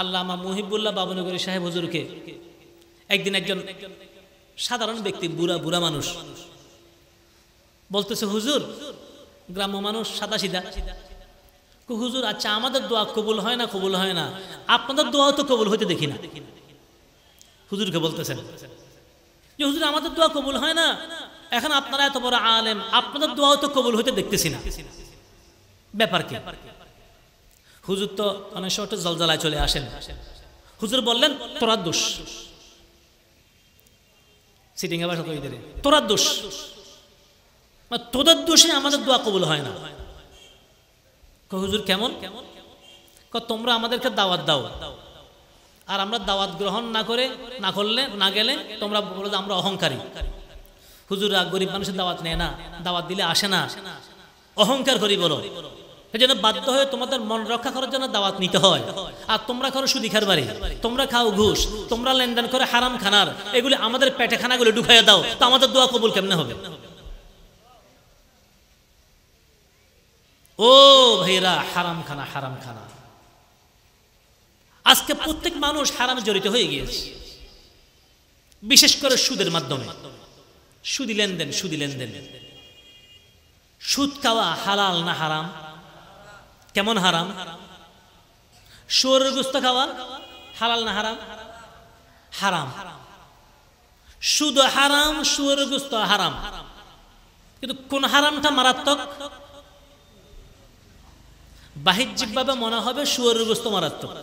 আল্লামা মুহিবুল্লাহ বাবনগরী সাহেব হজুরকে একদিন একজন সাধারণ ব্যক্তি বুড়া বুড়া মানুষ বলতেছে হুজুর গ্রাম্য মানুষ সাদা সিদা হুজুর আচ্ছা আমাদের দোয়া কবুল হয় না কবুল হয় না আপনাদের দোয়াও তো কবুল হইতে দেখি না হুজুরকে বলতেছেন যে হুজুর আমাদের দোয়া কবুল হয় না এখন আপনারা এত বড় আলেম আপনাদের দোয়াও তো কবুল হইতে দেখতেছি না ব্যাপার কি হুজুর তো অনেক সময় একটু জলজালায় চলে আসেন হুজুর বললেন তোরা দোষ সিটিং বাসা করে তোরা দোষ তোদের দোষে আমাদের দোয়া কবুল হয় না হুজুর কেমন কেমন তোমরা আমাদেরকে দাওয়াত দাও আর আমরা দাওয়াত গ্রহণ না করে না করলে না গেলে তোমরা বলো আমরা অহংকারী হুজুর গরিব মানুষের দাওয়াত নেয় না দাওয়াত দিলে আসে না অহংকার করি বলো এই জন্য বাধ্য হয়ে তোমাদের মন রক্ষা করার জন্য দাওয়াত নিতে হয় আর তোমরা করো সুদিখার বাড়ি তোমরা খাও ঘুষ তোমরা লেনদেন করে হারাম খানার এগুলি আমাদের পেটে খানাগুলো ঢুকাইয়া দাও তো আমাদের দোয়া কবুল কেমনে হবে ও ভাইরা হারাম খানা হারাম খানা আজকে প্রত্যেক মানুষ হারামে জড়িত হয়ে গিয়েছে বিশেষ করে সুদের মাধ্যমে সুদি লেনদেন সুদি লেনদেন সুদ খাওয়া হালাল না হারাম কেমন হারাম শুয়োরের গুস্ত খাওয়া হালাল না হারাম হারাম সুদ হারাম শুয়োরের গুস্ত হারাম কিন্তু কোন হারামটা মারাত্মক বাহ্যিকভাবে মনে হবে শুয়োরের গুস্ত মারাত্মক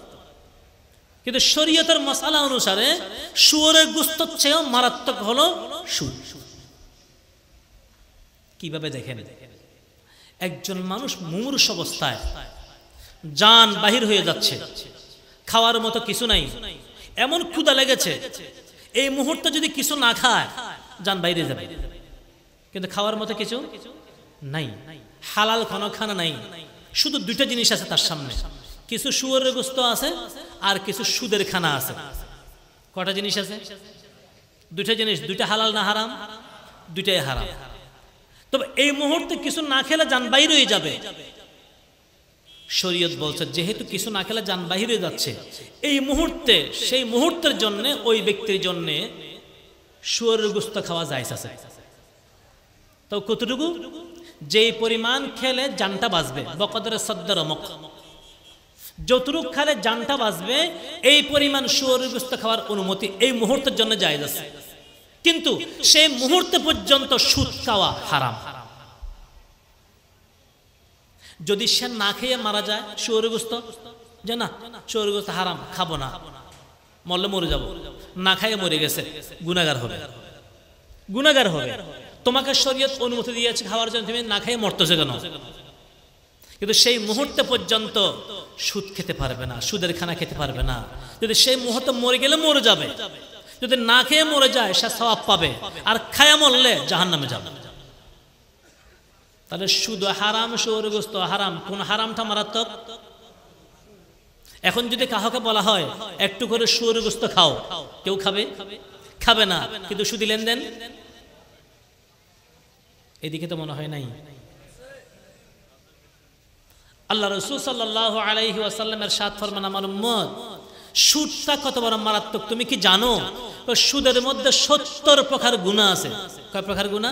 কিন্তু শরীয়তের মশালা অনুসারে শুয়োরের গুস্ত চেয়েও মারাত্মক হলো সুদ কিভাবে দেখেন একজন মানুষ মুমূর্ষ অবস্থায় যান বাহির হয়ে যাচ্ছে খাওয়ার মতো কিছু নাই এমন ক্ষুদা লেগেছে এই মুহূর্তে যদি কিছু না খায় যান বাইরে যাবে কিন্তু খাওয়ার মতো কিছু নাই হালাল কোনো খানা নাই শুধু দুইটা জিনিস আছে তার সামনে কিছু সুয়ের গোস্ত আছে আর কিছু সুদের খানা আছে কটা জিনিস আছে দুইটা জিনিস দুইটা হালাল না হারাম দুইটাই হারাম তবে এই মুহূর্তে কিছু না খেলে যান বাইরেই যাবে শরীয়ত বলছে যেহেতু কিছু না খেলে যান বাহিরে যাচ্ছে এই মুহূর্তে সেই মুহূর্তের জন্য ওই ব্যক্তির জন্য শুয়ারের গুস্ত খাওয়া যায় আছে তো কতটুকু যেই পরিমাণ খেলে জানটা বাজবে বকদরে সদ্দার অমক যতটুক খালে জানটা বাজবে এই পরিমাণ শুয়ারের গুস্ত খাওয়ার অনুমতি এই মুহূর্তের জন্য যায় আছে কিন্তু সে মুহূর্তে পর্যন্ত সুদ খাওয়া হারাম যদি সে না খেয়ে মারা যায় সৌরগ্রস্ত যে না সৌরগ্রস্ত হারাম খাবো না মরলে মরে যাব না খাইয়ে মরে গেছে গুনাগার হবে গুনাগার হবে তোমাকে শরীয়ত অনুমতি দিয়েছে খাওয়ার জন্য তুমি না খাইয়ে মরতেছে কেন কিন্তু সেই মুহূর্তে পর্যন্ত সুদ খেতে পারবে না সুদের খানা খেতে পারবে না যদি সেই মুহূর্তে মরে গেলে মরে যাবে যদি না খেয়ে মরে যায় সে সবাব পাবে আর খায়া মরলে জাহান নামে যাবে তাহলে শুধু হারাম সৌরগ্রস্ত হারাম কোন হারামটা মারাত্মক এখন যদি কাহকে বলা হয় একটু করে সৌরগ্রস্ত খাও কেউ খাবে খাবে না কিন্তু শুধু লেনদেন এদিকে তো মনে হয় নাই আল্লাহ রসুল সাল্লাহ আলাইহি আসাল্লামের সাত ফরমান আমার উম্মত সুদটা কত বড় মারাত্মক তুমি কি জানো সুদের মধ্যে সত্তর প্রকার গুণা আছে কয় প্রকার গুণা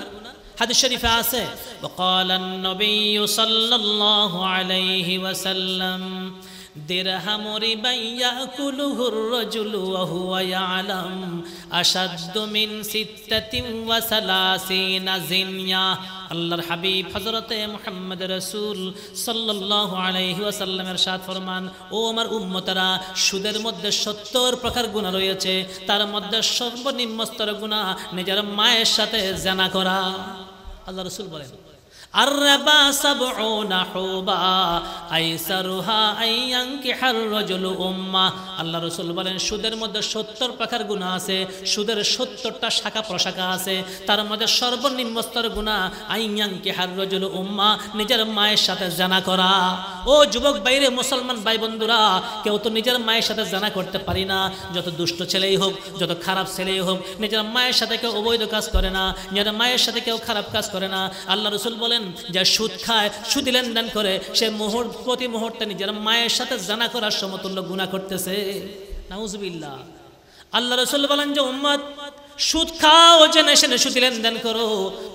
হাদিস শরীফে আছে وقال النبي দেরহামরি বাইয়া কুলুহুর রজুলু আহুয়া আলম আসাদ্দু মিন সিত্তাতিম ওয়া আল্লাহর হাবিব হজরতে মোহাম্মদ রসুল সাল্লাহ আলহি আসাল্লামের সাত ফরমান ও আমার উম্মতারা সুদের মধ্যে সত্তর প্রকার গুণা রয়েছে তার মধ্যে সর্বনিম্ন স্তর গুণা নিজের মায়ের সাথে জানা করা আল্লাহ রসুল বলেন الربا سبعون حوبا আইসারুহা আইয়াঙ্কি হার রজল উম্মা আল্লাহ রসুল বলেন সুদের মধ্যে সত্তর প্রকার গুণা আছে সুদের সত্তরটা শাখা প্রশাখা আছে তার মধ্যে সর্বনিম্ন স্তর গুণা আইয়াঙ্কি হার রজল উম্মা নিজের মায়ের সাথে জানা করা ও যুবক বাইরে মুসলমান ভাই বন্ধুরা কেউ তো নিজের মায়ের সাথে জানা করতে পারি না যত দুষ্ট ছেলেই হোক যত খারাপ ছেলেই হোক নিজের মায়ের সাথে কেউ অবৈধ কাজ করে না নিজের মায়ের সাথে কেউ খারাপ কাজ করে না আল্লাহ রসুল বলেন বলেন যে সুদ খায় সুদি লেনদেন করে সে মোহর প্রতি মুহূর্তে নিজের মায়ের সাথে জানা করার সমতুল্য গুণা করতেছে নাউজবিল্লা আল্লাহ রসুল বলেন যে উম্মাদ সুদ খাও জেনে শুনে সুদ লেনদেন করো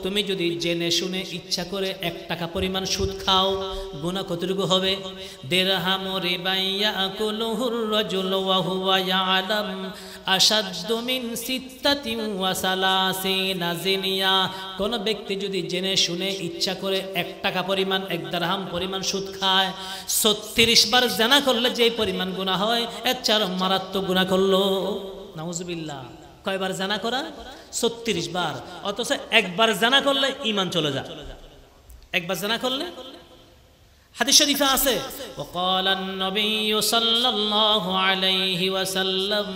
তুমি যদি জেনে শুনে ইচ্ছা করে এক টাকা পরিমাণ সুদ খাও গুণা কতটুকু হবে কোন ব্যক্তি যদি জেনে শুনে ইচ্ছা করে এক টাকা পরিমাণ এক দারহাম পরিমাণ সুদ খায় ছত্রিশ বার জানা করলে যে পরিমাণ গুণা হয় এর চার মারাত্মক গুণা করলো নজবিল্লা কয়বার জানা করা ছত্রিশ বার অথচ একবার জানা করলে ইমান চলে যায় একবার জানা করলে হাদিস শরীফে আছে وقال النبي صلى الله عليه وسلم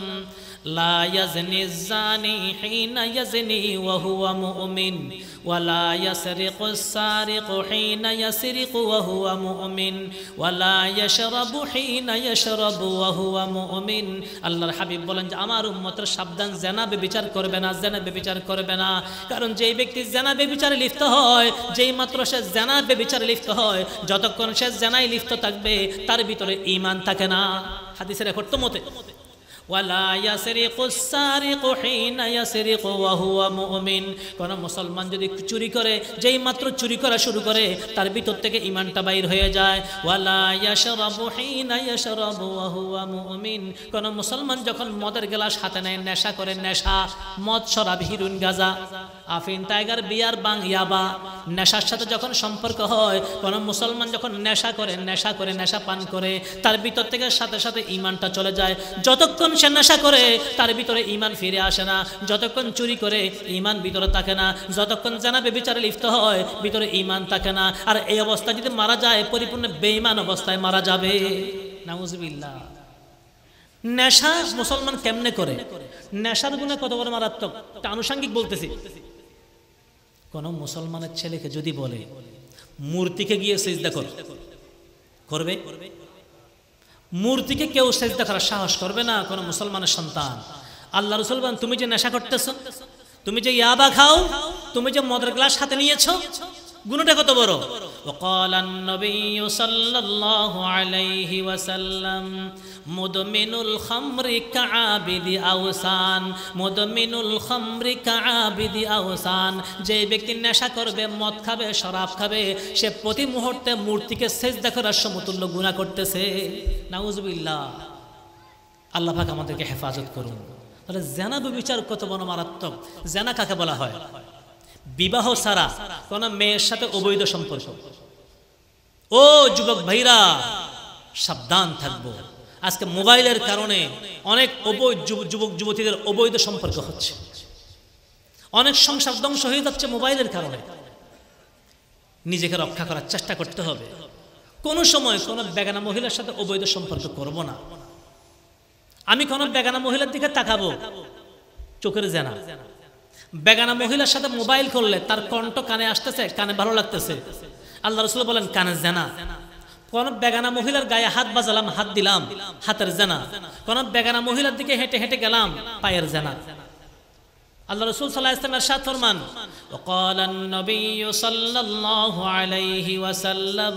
لا يزني الزاني حين يزني وهو مؤمن ولا يسرق السارق حين يسرق وهو مؤمن ولا يشرب حين يشرب وهو مؤمن আল্লাহর হাবিব বলেন যে আমার উম্মতের সাবধান জেনাবে বিচার করবে না জেনাবে বিচার করবে না কারণ যেই ব্যক্তি জেনাবে বিচারে লিপ্ত হয় যেই মাত্র সে জেনাবে বিচারে লিপ্ত হয় যতক্ষণ সে জেনায় লিপ্ত থাকবে তার ভিতরে ইমান থাকে না হাদিসের এখন তো মতে ওয়ালা ইয়াসরিকু সারিকু হিনা ইয়াসরিকু ওয়া হুয়া কোন মুসলমান যদি চুরি করে যেই মাত্র চুরি করা শুরু করে তার ভিতর থেকে ইমানটা বাইর হয়ে যায় ওয়ালা ইয়াশরাবু হিনা ইয়াশরাবু ওয়া হুয়া কোন মুসলমান যখন মদের গ্লাস হাতে নেয় নেশা করে নেশা মদ শরাব হিরুন গাজা আফিন টাইগার বিয়ার বাং ইয়াবা নেশার সাথে যখন সম্পর্ক হয় কোন মুসলমান যখন নেশা করে নেশা করে নেশা পান করে তার ভিতর থেকে সাথে সাথে ইমানটা চলে যায় যতক্ষণ সে নেশা করে তার ভিতরে ইমান ফিরে আসে না যতক্ষণ চুরি করে ইমান ভিতরে থাকে না যতক্ষণ জানাবে বিচারে লিপ্ত হয় ভিতরে ইমান থাকে না আর এই অবস্থায় যদি মারা যায় পরিপূর্ণ বেইমান অবস্থায় মারা যাবে নেশা মুসলমান কেমনে করে নেশার গুণে কত বড় মারাত্মক আনুষাঙ্গিক বলতেছি কোন মুসলমানের ছেলেকে যদি বলে মূর্তিকে গিয়ে সেজদা করবে করবে মূর্তিকে কেউ সেজদা করার সাহস করবে না কোনো মুসলমানের সন্তান আল্লাহ রসুল তুমি যে নেশা করতেছ তুমি যে ইয়াবা খাও তুমি যে মদের গ্লাস হাতে নিয়েছ গুণটা কত বড় وقال النبي صلى الله عليه وسلم مدمن الخمر كعابد أوسان مدمن الخمر كعابد أوسان যে ব্যক্তি নেশা করবে মদ খাবে শরাব খাবে সে প্রতি মুহূর্তে মূর্তিকে সেজদা করার সমতুল্য গুনাহ করতেছে নাউজবিল্লা আল্লাহ পাক আমাদেরকে হেফাজত করুন তাহলে জেনা বিচার কত বড় মারাত্মক জেনা কাকে বলা হয় বিবাহ সারা কোন মেয়ের সাথে অবৈধ সম্পর্ক ও যুবক ভাইরা সাবধান থাকবো আজকে মোবাইলের কারণে অনেক যুবক যুবতীদের অবৈধ সম্পর্ক হচ্ছে অনেক সংসার ধ্বংস হয়ে যাচ্ছে মোবাইলের কারণে নিজেকে রক্ষা করার চেষ্টা করতে হবে কোনো সময় কোনো বেগানা মহিলার সাথে অবৈধ সম্পর্ক করব না আমি কোনো বেগানা মহিলার দিকে তাকাবো চোখের জানা বেগানা মহিলার সাথে মোবাইল করলে তার কণ্ঠ কানে আসতেছে কানে ভালো লাগতেছে আল্লাহ রসুল বলেন কানে জানা কোন বেগানা মহিলার গায়ে হাত বাজালাম হাত দিলাম হাতের জানা কোন বেগানা মহিলার দিকে হেঁটে হেঁটে গেলাম পায়ের জানা আল্লাহ রসুল সাল্লাহ ইসলামের সাত ফরমান وقال النبي صلى الله عليه وسلم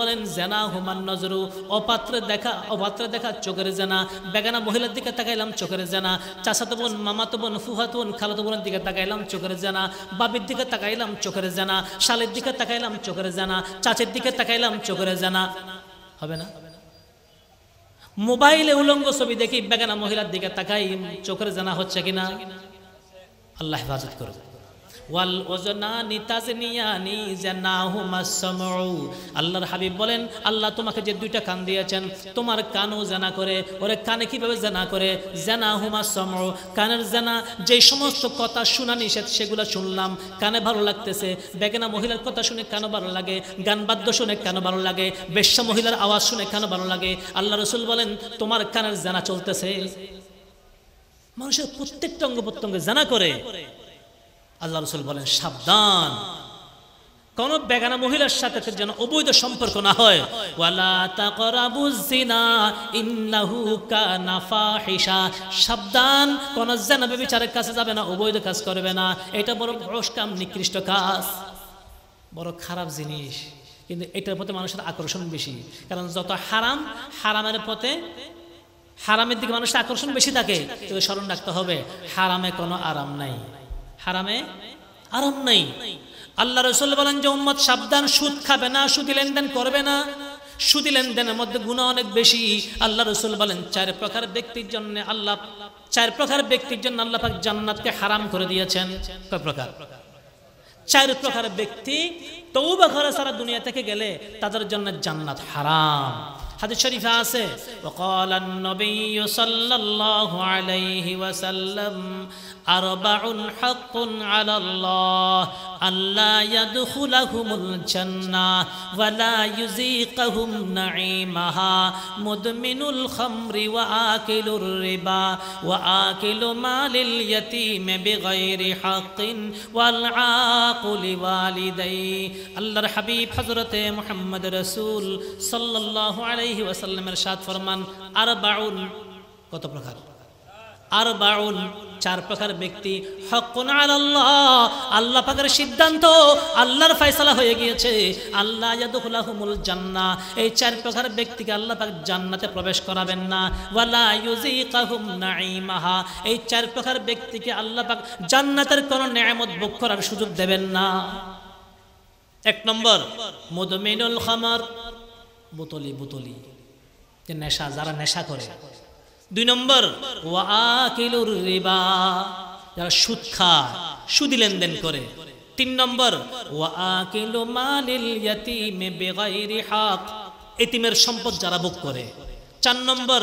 বলেন জেনা হুমান নজরু অপাত্রে দেখা অপাত্রে দেখা চোখের জেনা বেগানা মহিলার দিকে তাকাইলাম চোখের জেনা চাষাতো বোন মামাতো বোন ফুহাতো বোন খালাতো বোনের দিকে তাকাইলাম চোখের জেনা বাবির দিকে তাকাইলাম চোখের জেনা শালের দিকে তাকাইলাম চোখের জেনা চাচের দিকে তাকাইলাম চোখের জেনা হবে না মোবাইলে উলঙ্গ ছবি দেখি বেগানা মহিলার দিকে তাকাই চোখের জানা হচ্ছে কিনা আল্লাহ হেফাজত করবে ওয়াল আল্লাহর হাবিব বলেন আল্লাহ তোমাকে যে দুইটা কান দিয়েছেন তোমার কানও জানা করে ওরে কানে কিভাবে জানা করে হুমা সামউ কানের জানা যে সমস্ত কথা শোনা নিষেধ সেগুলো শুনলাম কানে ভালো লাগতেছে বেগেনা মহিলার কথা শুনে কেন ভালো লাগে গান বাদ্য শুনে কেন ভালো লাগে বেশ্যা মহিলার আওয়াজ শুনে কেন ভালো লাগে আল্লাহ রসুল বলেন তোমার কানের জানা চলতেছে মানুষের প্রত্যেকটা অঙ্গ প্রত্যঙ্গে জানা করে আল্লাহ রসুল বলেন সাবধান কোন বেগানা মহিলার সাথে যেন অবৈধ সম্পর্ক না হয় সাবধান কোন জেনা বিচারের কাছে যাবে না অবৈধ কাজ করবে না এটা বড় কাম নিকৃষ্ট কাজ বড় খারাপ জিনিস কিন্তু এটার প্রতি মানুষের আকর্ষণ বেশি কারণ যত হারাম হারামের পথে হারামের দিকে মানুষের আকর্ষণ বেশি থাকে স্মরণ রাখতে হবে হারামে কোনো আরাম নাই হারামে আরাম নাই আল্লাহ রসুল বলেন যে উম্মদ সাবধান সুদ খাবে না সুদি লেনদেন করবে না সুদি লেনদেনের মধ্যে গুণা অনেক বেশি আল্লাহ রসুল বলেন চার প্রকার ব্যক্তির জন্য আল্লাহ চার প্রকার ব্যক্তির জন্য আল্লাহ পাক জান্নাতকে হারাম করে দিয়েছেন কয় প্রকার চার প্রকার ব্যক্তি তৌবা ঘরে সারা দুনিয়া থেকে গেলে তাদের জন্য জান্নাত হারাম হাদিস শরীফে আছে ওয়া ক্বালান নবী সাল্লাল্লাহু আলাইহি ওয়াসাল্লাম أربع حق على الله ألا يدخلهم الجنة ولا يزيقهم نعيمها مدمن الخمر وآكل الربا وآكل مال اليتيم بغير حق والعاق لوالدي الله حبيب حضرة محمد رسول صلى الله عليه وسلم رشاد فرمان أربع কত প্রকার আর বাউন চার প্রকার ব্যক্তি আল্লাহ আল্লাহ পাকের সিদ্ধান্ত আল্লাহর ফয়সালা হয়ে গিয়েছে আল্লাহ ইয়াদুহুলাহুমুল জান্না এই চার প্রকার ব্যক্তিকে আল্লাহ পাক জান্নাতে প্রবেশ করাবেন না ওয়ালা ইউযিকাহুম নাঈমাহা এই চার প্রকার ব্যক্তিকে আল্লাহ পাক জান্নাতের কোনো নিয়ামত ভোগ করার সুযোগ দেবেন না এক নম্বর মদমিনুল খামার বোতলি বোতলি যে নেশা যারা নেশা করে দুই নম্বর রিবা যারা সুদ খায় সুদি লেনদেন করে তিন নম্বর এতিমের সম্পদ যারা ভোগ করে চার নম্বর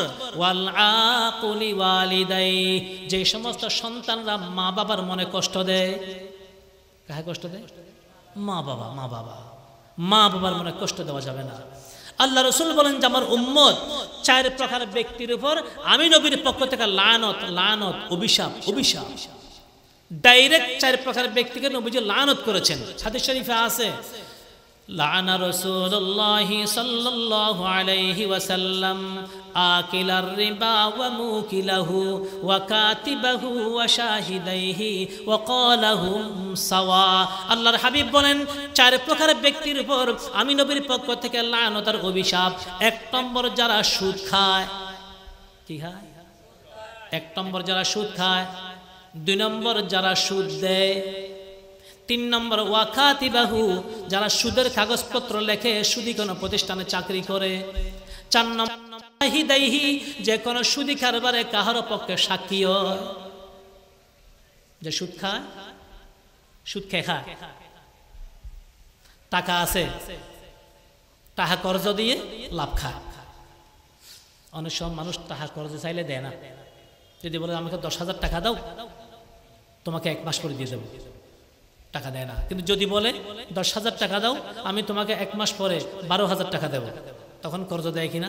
যে সমস্ত সন্তানরা মা বাবার মনে কষ্ট দেয় কাহে কষ্ট দেয় মা বাবা মা বাবা মা বাবার মনে কষ্ট দেওয়া যাবে না আল্লাহ রসুল বলেন যে আমার উম্মত চার প্রকার ব্যক্তির উপর আমি নবীর পক্ষ থেকে লানত লানত অভিশাপ অভিশাপ ডাইরেক্ট চার প্রকার ব্যক্তিকে নবীজি লানত করেছেন হাদিস শরীফে আছে লানা রসুল্লাহি সাল্লাল্লাহু আলাইহি ওয়াসাল্লাম آكل الربا وموكله وكاتبه وشاهديه وقالهم سوا আল্লাহর হাবিব বলেন চার প্রকার ব্যক্তির উপর আমি নবীর পক্ষ থেকে লায়নতার অভিশাপ এক নম্বর যারা সুদ খায় কি খায় এক নম্বর যারা সুদ খায় দুই নম্বর যারা সুদ দেয় তিন নম্বর ওয়াকাতিবাহু যারা সুদের কাগজপত্র লেখে সুদি কোনো প্রতিষ্ঠানে চাকরি করে চার নম্বর শাহিদাইহি যে কোন সুদি কারবারে কাহার পক্ষে সাক্ষী যে সুদ খায় সুদ খে খায় টাকা আছে তাহা কর্জ দিয়ে লাভ খা অনেক সব মানুষ তাহা কর্জ চাইলে দেয় না যদি বলে আমাকে দশ হাজার টাকা দাও তোমাকে এক মাস পরে দিয়ে দেবো টাকা দেয় না কিন্তু যদি বলে দশ হাজার টাকা দাও আমি তোমাকে এক মাস পরে বারো হাজার টাকা দেব তখন কর্জ দেয় কিনা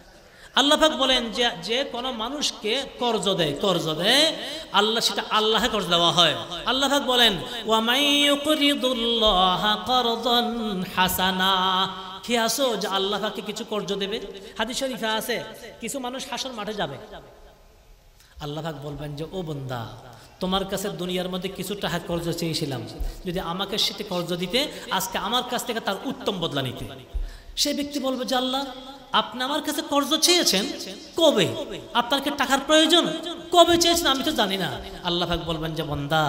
আল্লাহাক বলেন যে যে কোনো মানুষকে কর্জ দেয় কর্জ দেয় আল্লাহ সেটা আল্লাহে কর্জ দেওয়া হয় আল্লাহাক বলেন হাসানা কি আসো যে আল্লাহকে কিছু কর্জ দেবে হাদিস শরীফা আছে কিছু মানুষ হাসন মাঠে যাবে আল্লাহাক বলবেন যে ও বন্দা তোমার কাছে দুনিয়ার মধ্যে কিছু টাকা কর্জ চেয়েছিলাম যদি আমাকে সেটা কর্জ দিতে আজকে আমার কাছ থেকে তার উত্তম বদলা নিতে সে ব্যক্তি বলবে যে আল্লাহ আপনি আমার কাছে কর্জ চেয়েছেন কবে আপনার টাকার প্রয়োজন কবে চেয়েছেন আমি তো জানি না আল্লাহ পাক বলবেন যে বন্দা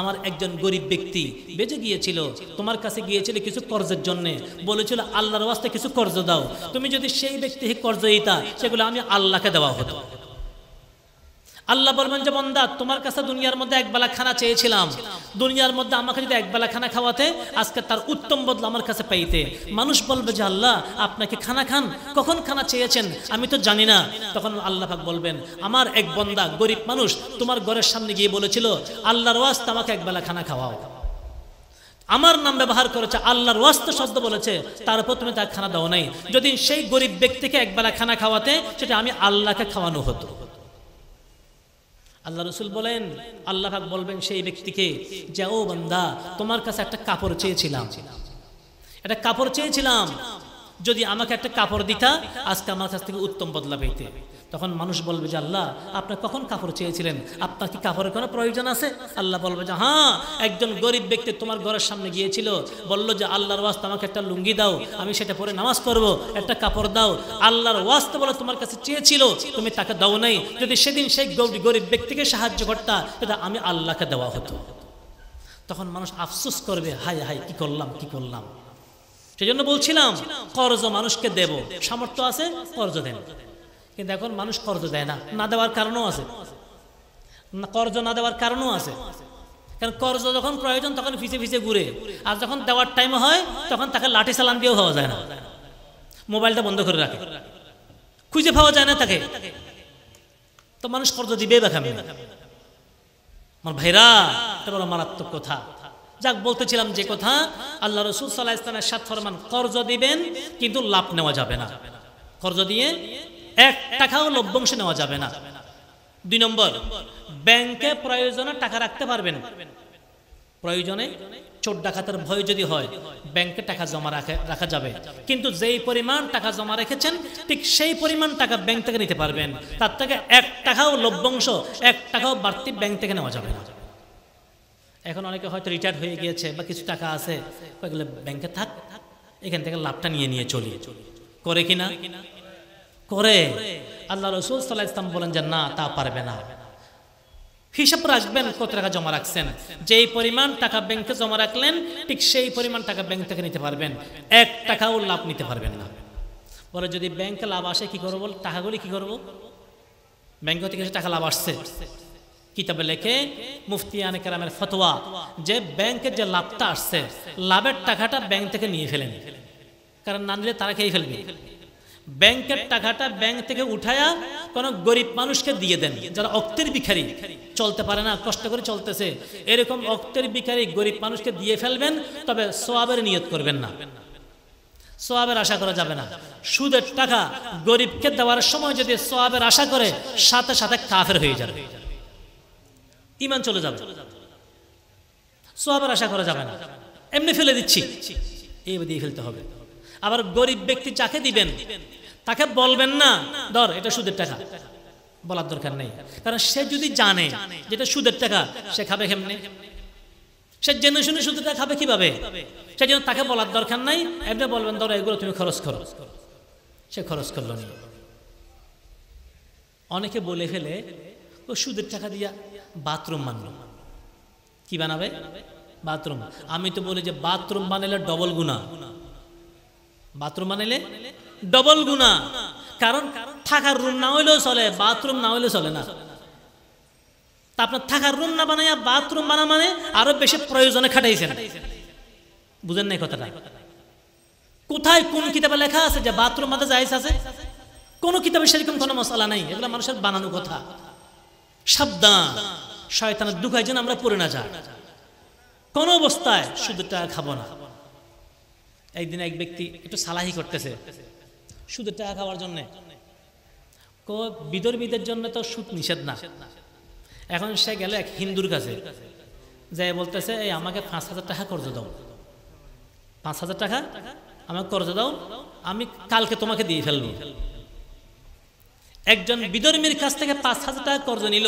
আমার একজন গরিব ব্যক্তি বেঁচে গিয়েছিল তোমার কাছে গিয়েছিল কিছু কর্জের জন্য বলেছিল আল্লাহর কিছু কর্জ দাও তুমি যদি সেই ব্যক্তি কর্জ দিতা সেগুলো আমি আল্লাহকে দেওয়া হতো আল্লাহ বলবেন যে বন্দা তোমার কাছে দুনিয়ার মধ্যে একবেলা খানা চেয়েছিলাম দুনিয়ার মধ্যে আমাকে যদি একবেলা খানা খাওয়াতে আজকে তার উত্তম বদল আমার কাছে পাইতে মানুষ বলবে যে আল্লাহ আপনাকে খানা খান কখন খানা চেয়েছেন আমি তো জানি না তখন আল্লাহ পাক বলবেন আমার এক বন্দা গরিব মানুষ তোমার ঘরের সামনে গিয়ে বলেছিল আল্লাহর ওয়াজ আমাকে একবেলা খানা খাওয়াও আমার নাম ব্যবহার করেছে আল্লাহর ওয়াস্তে শব্দ বলেছে তারপর তুমি তার খানা দাও নাই যদি সেই গরিব ব্যক্তিকে একবেলা খানা খাওয়াতে সেটা আমি আল্লাহকে খাওয়ানো হতো আল্লাহ রসুল বলেন আল্লাহ বলবেন সেই ব্যক্তিকে যে ও বান্দা তোমার কাছে একটা কাপড় চেয়েছিলাম একটা কাপড় চেয়েছিলাম যদি আমাকে একটা কাপড় দিতা আজকে আমার কাছ থেকে উত্তম বদলা পেতে তখন মানুষ বলবে যে আল্লাহ আপনি কখন কাপড় চেয়েছিলেন আপনার কি কাপড়ের কোনো প্রয়োজন আছে আল্লাহ বলবে যে হ্যাঁ একজন গরিব ব্যক্তি তোমার ঘরের সামনে গিয়েছিল বলল যে আল্লাহর ওয়াস্তে আমাকে একটা লুঙ্গি দাও আমি সেটা পরে নামাজ পড়ব একটা কাপড় দাও আল্লাহর ওয়াস্তে বলে তোমার কাছে চেয়েছিল তুমি তাকে দাও নাই যদি সেদিন সেই গরিব ব্যক্তিকে সাহায্য করতা তাহলে আমি আল্লাহকে দেওয়া হতো তখন মানুষ আফসোস করবে হায় হায় কি করলাম কি করলাম সেই জন্য বলছিলাম কর্জ মানুষকে দেব সামর্থ্য আছে কর্জ দেন কিন্তু এখন মানুষ কর্জ দেয় না না দেওয়ার কারণও আছে কর্জ না দেওয়ার কারণও আছে কারণ কর্জ যখন প্রয়োজন তখন ফিসে ফিসে ঘুরে আর যখন দেওয়ার টাইম হয় তখন তাকে লাঠি সালান দিয়েও হওয়া যায় না মোবাইলটা বন্ধ করে রাখে খুঁজে পাওয়া যায় না তাকে তো মানুষ কর্জ দিবে দেখাবে আমার ভাইরা এটা বলো মারাত্মক কথা যাক বলতেছিলাম যে কথা আল্লাহ রসুল সাল্লাহ ইসলামের সাত ফরমান কর্জ দিবেন কিন্তু লাভ নেওয়া যাবে না কর্জ দিয়ে এক টাকাও লভ্যাংশ নেওয়া যাবে না দুই নম্বর ব্যাংকে প্রয়োজনে টাকা রাখতে পারবেন প্রয়োজনে চোট ডাকাতের ভয় যদি হয় ব্যাংকে টাকা জমা রাখা রাখা যাবে কিন্তু যেই পরিমাণ টাকা জমা রেখেছেন ঠিক সেই পরিমাণ টাকা ব্যাংক থেকে নিতে পারবেন তার থেকে এক টাকাও লভ্যাংশ এক টাকাও বাড়তি ব্যাংক থেকে নেওয়া যাবে না এখন অনেকে হয়তো রিটায়ার হয়ে গিয়েছে বা কিছু টাকা আছে ব্যাংকে থাক এখান থেকে লাভটা নিয়ে নিয়ে চলিয়ে চলি করে কিনা করে আল্লাহ রসুল সাল্লাহ ইসলাম বলেন যে না তা পারবে না হিসাব রাখবেন কত টাকা জমা রাখছেন যেই পরিমাণ টাকা ব্যাংকে জমা রাখলেন ঠিক সেই পরিমাণ টাকা ব্যাংক থেকে নিতে পারবেন এক টাকাও লাভ নিতে পারবেন না বলে যদি ব্যাংকে লাভ আসে কি করবো টাকাগুলি কি করবো ব্যাংক থেকে টাকা লাভ আসছে কিতাবে লেখে মুফতি কেরামের ফতোয়া যে ব্যাংকের যে লাভটা আসছে লাভের টাকাটা ব্যাংক থেকে নিয়ে ফেলেন কারণ না নিলে তারা খেয়ে ফেলবে ব্যাংকের টাকাটা ব্যাংক থেকে উঠায়া কোনো গরিব মানুষকে দিয়ে দেন যারা অক্তের ভিখারি চলতে পারে না কষ্ট করে চলতেছে এরকম অক্তের ভিখারি গরিব মানুষকে দিয়ে ফেলবেন তবে সোয়াবের নিয়ত করবেন না সোয়াবের আশা করা যাবে না সুদের টাকা গরিবকে দেওয়ার সময় যদি সোয়াবের আশা করে সাথে সাথে কাফের হয়ে যাবে ইমান চলে যাবে সোয়াবের আশা করা যাবে না এমনি ফেলে দিচ্ছি এই দিয়ে ফেলতে হবে আবার গরিব ব্যক্তি যাকে দিবেন তাকে বলবেন না ধর এটা সুদের টাকা বলার দরকার নেই কারণ সে যদি জানে যেটা সুদের টাকা সে খাবে কেমনে সে জেনে শুনে সুদের টাকা খাবে কিভাবে সে জন্য তাকে বলার দরকার নাই এমনি বলবেন ধরো এগুলো তুমি খরচ করো সে খরচ করলো না অনেকে বলে ফেলে ও সুদের টাকা দিয়া বাথরুম বানলো কি বানাবে বাথরুম আমি তো বলি যে বাথরুম বানালে ডবল গুণা বাথরুম বানালে ডবল গুণা কারণ থাকার রুম না হইলেও চলে বাথরুম না হইলেও চলে না তা আপনার থাকার রুম না বানাইয়া বাথরুম বানা মানে আরো বেশি প্রয়োজনে খাটাইছেন বুঝেন নাই কথাটা কোথায় কোন কিতাবে লেখা আছে যে বাথরুম মাথা যাইস আছে কোন কিতাবে সেরকম কোনো মশলা নাই এগুলো মানুষের বানানো কথা সাবধান শয়তানের দুঃখায় যেন আমরা পড়ে না যাই কোন অবস্থায় শুধু টাকা খাবো না একদিন এক ব্যক্তি একটু সালাহি করতেছে সুদের টাকা খাওয়ার জন্যে বিদর্বীদের জন্য তো সুদ নিষেধ না এখন সে গেল এক হিন্দুর কাছে যাই বলতেছে এই আমাকে পাঁচ হাজার টাকা কর্জ দাও পাঁচ হাজার টাকা আমাকে কর্জ দাও আমি কালকে তোমাকে দিয়ে ফেলবো একজন বিদর্মীর কাছ থেকে পাঁচ হাজার টাকা কর্জ নিল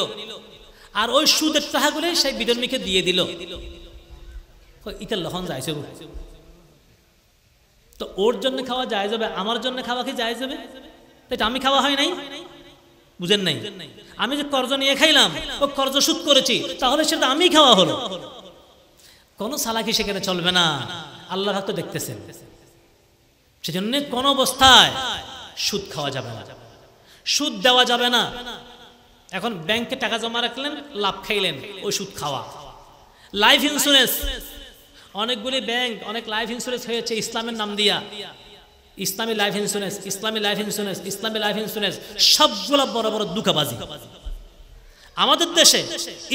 আর ওই সুদের টাকাগুলি সেই বিদর্মীকে দিয়ে দিল ইতার লখন যাইছে তো ওর জন্য খাওয়া যায় যাবে আমার জন্য খাওয়া কি যায় যাবে তো এটা আমি খাওয়া হয় নাই বুঝেন নাই আমি যে কর্জ নিয়ে খাইলাম ও কর্জ সুদ করেছি তাহলে সেটা আমি খাওয়া হলো কোনো সালাকি সেখানে চলবে না আল্লাহ তো দেখতেছেন সেজন্য কোন অবস্থায় সুদ খাওয়া যাবে না সুদ দেওয়া যাবে না এখন ব্যাংকে টাকা জমা রাখলেন লাভ খাইলেন ওই সুদ খাওয়া লাইফ ইন্স্যুরেন্স অনেকগুলি ব্যাংক অনেক লাইফ ইন্স্যুরেন্স হয়েছে ইসলামের নাম দিয়া Islami life insurance Islami life insurance Islami life insurance সবগুলো বড় বড় দুঃখাবাজি আমাদের দেশে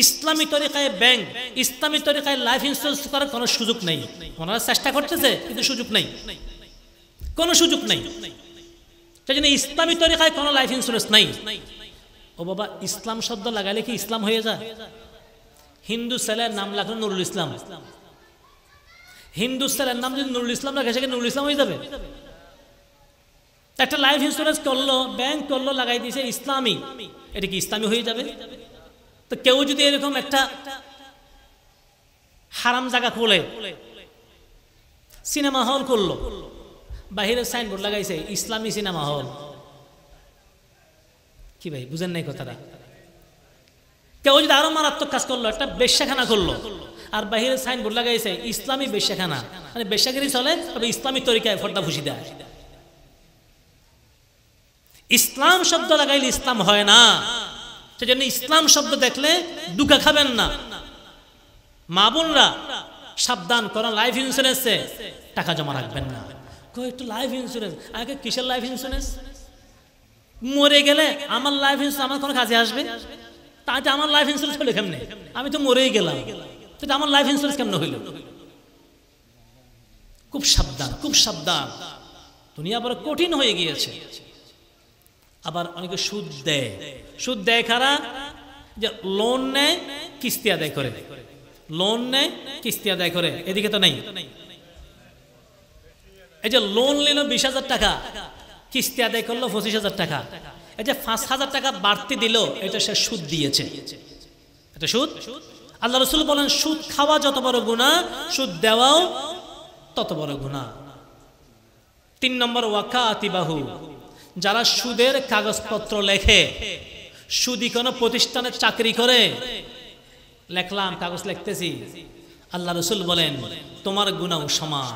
ইসলামী তরিকায় ব্যাংক ইসলামী তরিকায় লাইফ ইন্স্যুরেন্স করার কোনো সুযোগ নেই ওনারা চেষ্টা করতেছে কিন্তু সুযোগ নেই কোনো সুযোগ নেই সেই জন্য ইসলামী তরিকায় কোনো লাইফ ইন্স্যুরেন্স নেই ও বাবা ইসলাম শব্দ লাগালে কি ইসলাম হয়ে যায় হিন্দু ছেলের নাম লাগলো নুরুল ইসলাম হিন্দুস্তানের নাম যদি নুরুল ইসলাম রাখে সেখানে নুরুল ইসলাম হয়ে যাবে একটা লাইফ ইন্স্যুরেন্স করলো ব্যাংক করলো লাগাই দিয়েছে ইসলামী এটা কি ইসলামী হয়ে যাবে তো কেউ যদি এরকম একটা হারাম জায়গা খোলে সিনেমা হল করলো বাহিরে সাইনবোর্ড লাগাইছে ইসলামী সিনেমা হল কি ভাই বুঝেন নাই কথাটা কেউ যদি আরো মারাত্মক কাজ করলো একটা বেশ্যাখানা করলো আর বাহিরে সাইনবোর্ড লাগাইছে ইসলামী বেশাখানা মানে বেশাগিরি চলে তবে ইসলামী তরিকায় ফর্দা ভুষি দেয় ইসলাম শব্দ লাগাইলে ইসলাম হয় না সেজন্য ইসলাম শব্দ দেখলে দুঃখা খাবেন না মা বোনরা সাবধান করেন লাইফ ইন্স্যুরেন্সে টাকা জমা রাখবেন না একটু লাইফ ইন্স্যুরেন্স আগে কিসের লাইফ ইন্স্যুরেন্স মরে গেলে আমার লাইফ ইন্স্যুরেন্স আমার কোনো কাজে আসবে তাতে আমার লাইফ ইন্স্যুরেন্স হলে কেমনে আমি তো মরেই গেলাম কিন্তু আমার লাইফ ইন্স্যুরেন্স কেমন হইল খুব সাবধান খুব সাবধান দুনিয়া বড় কঠিন হয়ে গিয়েছে আবার অনেকে সুদ দেয় সুদ দেয় খারা যে লোন নেয় কিস্তি আদায় করে লোন নেয় কিস্তি আদায় করে এদিকে তো নেই এই যে লোন নিল বিশ হাজার টাকা কিস্তি আদায় করলো পঁচিশ হাজার টাকা এই যে পাঁচ হাজার টাকা বাড়তি দিল এটা সে সুদ দিয়েছে এটা সুদ আল্লাহ রসুল বলেন সুদ খাওয়া যত বড় গুণা সুদ দেওয়াও তত বড় গুণা তিন নম্বর ওয়াকা আতিবাহু যারা সুদের কাগজপত্র লেখে সুদি কোনো প্রতিষ্ঠানে চাকরি করে লেখলাম কাগজ লিখতেছি আল্লাহ রসুল বলেন তোমার গুণাও সমান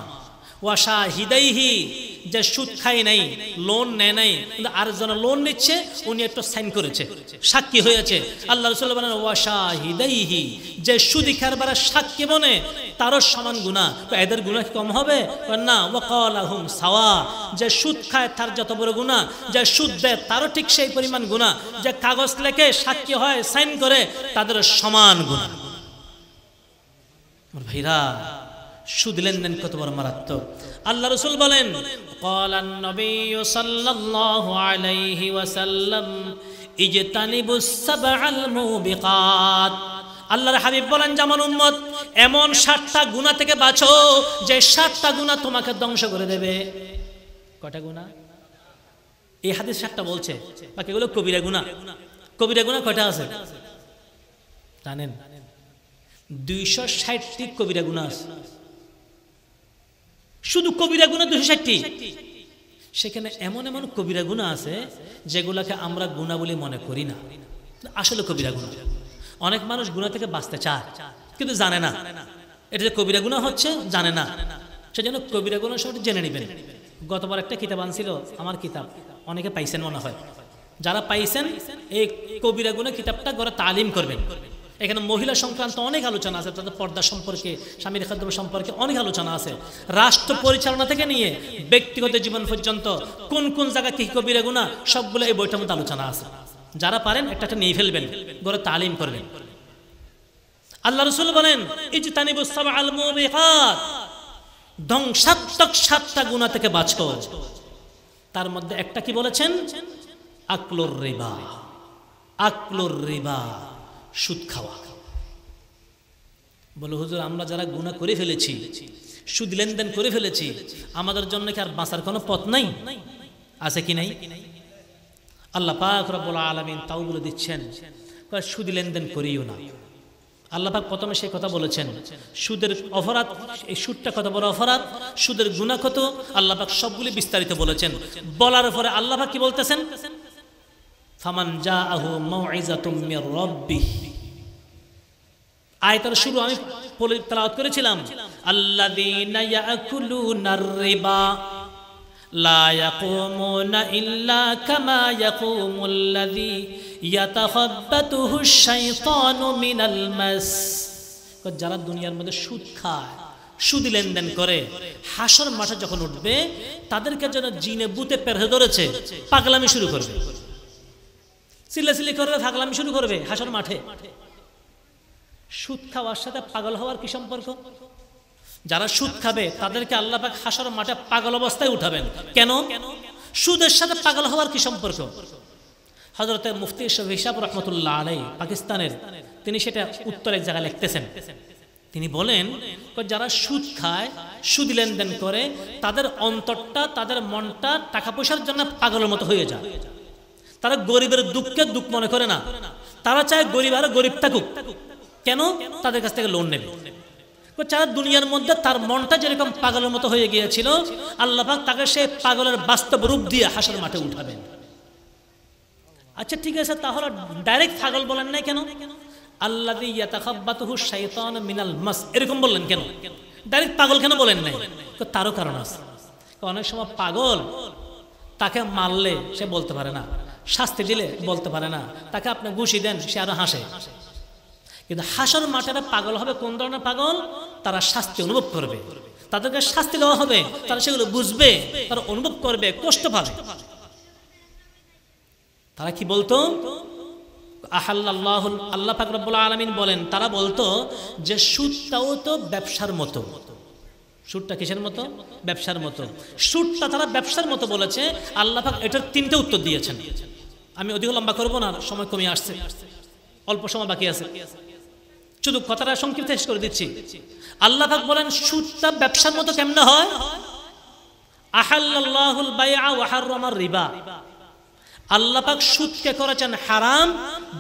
ওয়াশা হিদাইহি যে সুদ খায় নাই লোন নেয় নাই কিন্তু যেন লোন নিচ্ছে উনি একটু সাইন করেছে সাক্ষী হয়েছে আল্লাহ রসুল বলেন ওয়াশা হিদাইহি যে সুদি খারবার সাক্ষী বনে তারও সমান গুণা এদের গুণা কম হবে না ওয়াকাল আহম সাওয়া যে সুদ খায় তার যত বড় গুণা যে সুদ দেয় তারও ঠিক সেই পরিমাণ গুণা যে কাগজ লেখে সাক্ষী হয় সাইন করে তাদের সমান গুণা ভাইরা সুদ লেনদেন কত বড় মারাত্মক আল্লাহ রসুল বলেন আল্লাহর হাবিব বলেন যেমন উম্মত এমন সাতটা গুণা থেকে বাঁচো যে সাতটা গুণা তোমাকে ধ্বংস করে দেবে কটা গুণা এই হাদিস সাতটা বলছে বাকি বাকিগুলো কবিরা গুণা কবিরা গুণা কটা আছে জানেন দুইশো ষাটটি কবিরা গুণা আছে শুধু কবিরা গুণা দুশো ষাটটি সেখানে এমন এমন কবিরা গুণা আছে যেগুলাকে আমরা গুণা বলে মনে করি না আসলে কবিরা গুণা অনেক মানুষ গুণা থেকে বাঁচতে চায় কিন্তু জানে না এটা যে কবিরা গুণা হচ্ছে জানে না সেজন্য কবিরা গুণা সব জেনে নেবেন গতবার একটা কিতাব আনছিল আমার কিতাব অনেকে পাইছেন মনে হয় যারা পাইছেন এই কবিরা গুণা কিতাবটা গড়ে তালিম করবেন এখানে মহিলা সংক্রান্ত অনেক আলোচনা আছে তাদের পর্দা সম্পর্কে স্বামীর খাদ্য সম্পর্কে অনেক আলোচনা আছে রাষ্ট্র পরিচালনা থেকে নিয়ে ব্যক্তিগত জীবন পর্যন্ত কোন কোন জায়গায় কি কবি গুণা সবগুলো এই বইটার মধ্যে আলোচনা আছে যারা পারেন একটা একটা নিয়ে ফেলবেন গড়ে তালিম করবেন আল্লাহ রসুল বলেন ধ্বংসাত্মক সাতটা গুণা থেকে বাঁচো তার মধ্যে একটা কি বলেছেন আকলোর রিবা আকলোর রিবা সুদ খাওয়া বলে হুজুর আমরা যারা গুণা করে ফেলেছি সুদ লেনদেন করে ফেলেছি আমাদের জন্য কি আর বাঁচার কোনো পথ নাই আছে কি নাই আল্লাহ পাক রব্বুল আলমিন তাও বলে দিচ্ছেন সুদ লেনদেন করিও না আল্লাহ পাক প্রথমে সে কথা বলেছেন সুদের অপরাধ এই সুদটা কত বড় অপরাধ সুদের গুণা কত আল্লাহ পাক সবগুলি বিস্তারিত বলেছেন বলার পরে আল্লাহ পাক কি বলতেছেন ফামান যা আহু মাউজাতুমির আয়তার শুরু আমি তালাওয়াত করেছিলাম আল্লাযীনা ইয়াকুলুনার রিবা লা ইয়াকুমুনা ইল্লা কামা ইয়াকুমুল্লাযী ইয়াতাখাব্বাতুহুশ শাইতানু মিনাল মাস যারা দুনিয়ার মধ্যে সুদ খায় সুদ লেনদেন করে হাসর মাঠে যখন উঠবে তাদেরকে যেন জিনে বুতে পেরে ধরেছে পাগলামি শুরু করবে চিল্লাচিল্লি করবে ফাগলামি শুরু করবে হাসার মাঠে সুদ খাওয়ার সাথে পাগল হওয়ার কি সম্পর্ক যারা সুদ খাবে তাদেরকে আল্লাহ পাক হাসার মাঠে পাগল অবস্থায় উঠাবেন কেন সুদের সাথে পাগল হওয়ার কি সম্পর্ক হজরতের মুফতি হিসাব রহমতুল্লাহ আলাই পাকিস্তানের তিনি সেটা উত্তর এক জায়গায় লিখতেছেন তিনি বলেন যারা সুদ খায় সুদ লেনদেন করে তাদের অন্তরটা তাদের মনটা টাকা পয়সার জন্য পাগলের মতো হয়ে যায় তারা গরিবের দুঃখকে দুঃখ মনে করে না তারা চায় গরিব আর গরিব থাকুক কেন তাদের কাছ থেকে লোন নেবে যারা দুনিয়ার মধ্যে তার মনটা যেরকম পাগলের মতো হয়ে গিয়েছিল আল্লাহাক তাকে সে পাগলের বাস্তব রূপ দিয়ে হাসার মাঠে উঠাবেন আচ্ছা ঠিক আছে তাহলে ডাইরেক্ট পাগল বলেন নাই কেন আল্লাহ মিনাল মাস এরকম বললেন কেন ডাইরেক্ট পাগল কেন বলেন নাই তারও কারণ আছে অনেক সময় পাগল তাকে মারলে সে বলতে পারে না শাস্তি দিলে বলতে পারে না তাকে আপনি ঘুষি দেন সে আরো হাসে কিন্তু হাসার মাঠেরা পাগল হবে কোন ধরনের পাগল তারা শাস্তি অনুভব করবে তাদেরকে শাস্তি দেওয়া হবে তারা সেগুলো বুঝবে তারা অনুভব করবে কষ্ট পাবে তারা কি বলতো আহাল্লাহুল আল্লাহ ফাকরাবুল আলমিন বলেন তারা বলতো যে সুদটাও তো ব্যবসার মতো সুদটা কিসের মতো ব্যবসার মতো সুদটা তারা ব্যবসার মতো বলেছে আল্লাহ এটার তিনটে উত্তর দিয়েছেন আমি অধিক লম্বা করবো না সময় কমিয়ে আসছে অল্প সময় বাকি আছে শুধু কথাটা সংক্ষিপ্ত শেষ করে দিচ্ছি আল্লাহ বলেন সুদটা ব্যবসার মতো কেমনে হয় রিবা আল্লাহ পাক সুদকে করেছেন হারাম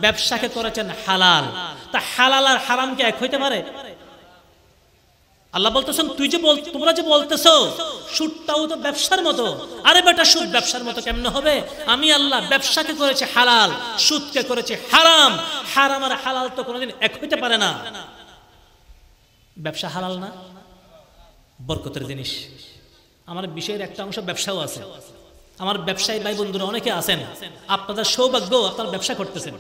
ব্যবসাকে করেছেন হালাল তা হালাল আর হারাম এক হইতে পারে আল্লাহ বলতেছেন তুই যে বল তোমরা যে বলতেছো সুদটাও তো ব্যবসার মতো আরে বেটা সুদ ব্যবসার মতো কেমন হবে আমি আল্লাহ ব্যবসাকে করেছে হালাল সুদকে করেছে হারাম হারাম আর হালাল তো কোনোদিন এক হইতে পারে না ব্যবসা হালাল না বরকতের জিনিস আমার বিষয়ের একটা অংশ ব্যবসাও আছে আমার ব্যবসায়ী ভাই বন্ধুরা অনেকে আছেন আপনাদের সৌভাগ্য আপনার ব্যবসা করতেছেন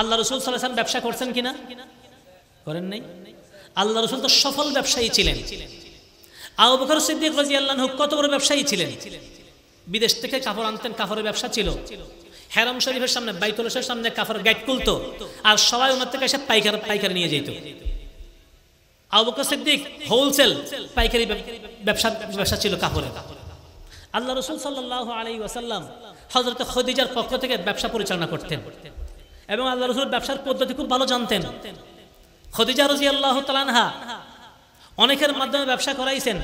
আল্লাহ রসুল সাল্লাহ ব্যবসা করছেন কিনা করেন নাই আল্লাহ রসুল তো সফল ব্যবসায়ী ছিলেন আবু সিদ্দিক রাজি আল্লাহ কত বড় ব্যবসায়ী ছিলেন বিদেশ থেকে কাপড় আনতেন কাপড়ের ব্যবসা ছিল হেরম শরীফের সামনে বাইতুল সামনে কাপড় গাইড খুলতো আর সবাই ওনার থেকে এসে পাইকার পাইকারি নিয়ে যেত আবু সিদ্দিক হোলসেল পাইকারি ব্যবসা ব্যবসা ছিল কাপড়ের আল্লাহ রসুল সাল্লাহ আলী ওয়াসাল্লাম হজরত খদিজার পক্ষ থেকে ব্যবসা পরিচালনা করতেন এবং আল্লাহ রসুল ব্যবসার পদ্ধতি খুব ভালো জানতেন খদিজা রাজি আল্লাহ তালানহা অনেকের মাধ্যমে ব্যবসা করাইছেন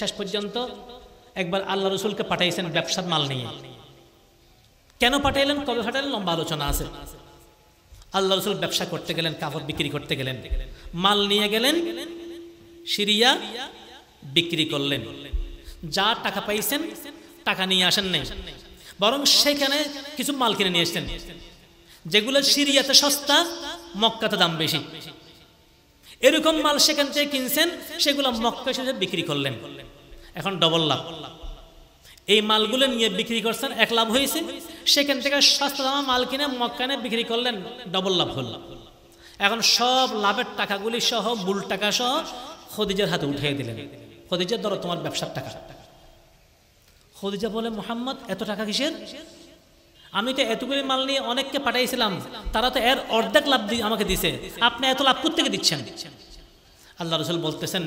শেষ পর্যন্ত একবার আল্লাহ রসুলকে পাঠাইছেন ব্যবসার মাল নিয়ে কেন পাঠাইলেন কবে পাঠাইলেন লম্বা আলোচনা আছে আল্লাহ রসুল ব্যবসা করতে গেলেন কাপড় বিক্রি করতে গেলেন মাল নিয়ে গেলেন সিরিয়া বিক্রি করলেন যা টাকা পাইছেন টাকা নিয়ে আসেন নাই বরং সেখানে কিছু মাল কিনে নিয়ে এসছেন যেগুলো সিরিয়াতে সস্তা মক্কাতে দাম বেশি এরকম মাল সেখান থেকে কিনছেন সেগুলো মক্কা হিসেবে বিক্রি করলেন এখন ডবল লাভ এই মালগুলো নিয়ে বিক্রি করছেন এক লাভ হয়েছে সেখান থেকে সস্তা দামা মাল কিনে মক্কানে বিক্রি করলেন ডবল লাভ হল এখন সব লাভের টাকাগুলি সহ বুল টাকা সহ খদিজার হাতে উঠিয়ে দিলেন খদিজার ধরো তোমার ব্যবসার টাকা খদিজা বলে মোহাম্মদ এত টাকা কিসের আমি তো এতগুলি মাল নিয়ে অনেককে পাঠাইছিলাম তারা তো এর অর্ধেক লাভ আমাকে দিছে আপনি এত লাভ থেকে দিচ্ছেন আল্লাহ রসুল বলতেছেন